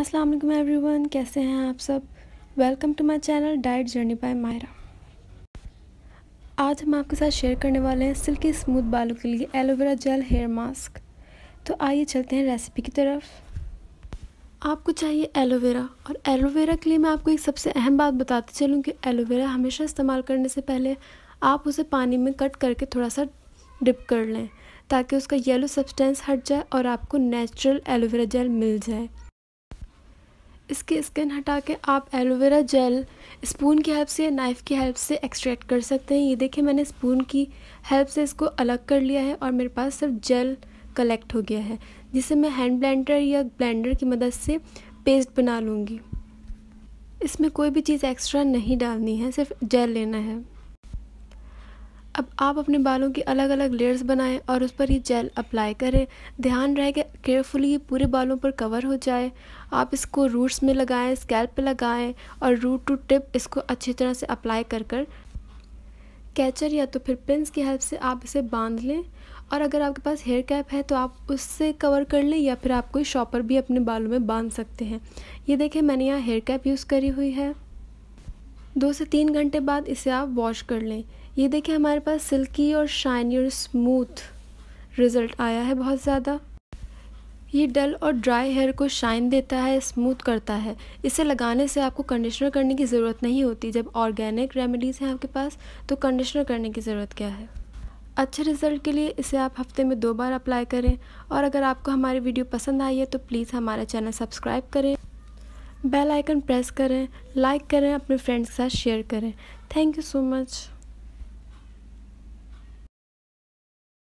अस्सलाम वालेकुम एवरीवन कैसे हैं आप सब welcome to my channel diet journey by Myra आज हम आपके साथ शेयर करने वाले हैं सिल्की स्मूथ बालों के लिए एलोवेरा जेल हेयर मास्क तो आइए चलते हैं रेसिपी की तरफ आपको चाहिए एलोवेरा और एलोवेरा के लिए मैं आपको एक सबसे अहम बात बताते चलूँ कि एलोवेरा हमेशा इस्तेमाल करने से पहले आप उसे पानी में कट करके थोड़ा सा डिप कर लें ताकि उसका येलो सब्सटेंस हट जाए और आपको नेचुरल एलोवेरा जेल मिल जाए इसकी स्किन हटा के आप एलोवेरा जेल स्पून की हेल्प से या नाइफ़ की हेल्प से एक्सट्रैक्ट कर सकते हैं ये देखिए मैंने स्पून की हेल्प से इसको अलग कर लिया है और मेरे पास सिर्फ जेल कलेक्ट हो गया है जिसे मैं हैंड ब्लेंडर या ब्लेंडर की मदद से पेस्ट बना लूँगी इसमें कोई भी चीज़ एक्स्ट्रा नहीं डालनी है सिर्फ जेल लेना है अब आप अपने बालों की अलग अलग लेयर्स बनाएं और उस पर ये जेल अप्लाई करें ध्यान रहे कि केयरफुली ये पूरे बालों पर कवर हो जाए आप इसको रूट्स में लगाएं स्कैल्प पे लगाएं और रूट टू टिप इसको अच्छी तरह से अप्लाई कर कर कैचर या तो फिर पिंस की हेल्प से आप इसे बांध लें और अगर आपके पास हेयर कैप है तो आप उससे कवर कर लें या फिर आप कोई शॉपर भी अपने बालों में बांध सकते हैं ये देखें मैंने यहाँ हेयर कैप यूज़ करी हुई है दो से तीन घंटे बाद इसे आप वॉश कर लें ये देखें हमारे पास सिल्की और शाइनी और स्मूथ रिज़ल्ट आया है बहुत ज़्यादा ये डल और ड्राई हेयर को शाइन देता है स्मूथ करता है इसे लगाने से आपको कंडीशनर करने की ज़रूरत नहीं होती जब ऑर्गेनिक रेमेडीज़ हैं आपके पास तो कंडीशनर करने की ज़रूरत क्या है अच्छे रिजल्ट के लिए इसे आप हफ्ते में दो बार अप्लाई करें और अगर आपको हमारी वीडियो पसंद आई है तो प्लीज़ हमारा चैनल सब्सक्राइब करें बेल आइकन प्रेस करें लाइक करें अपने फ्रेंड्स के साथ शेयर करें थैंक यू सो मच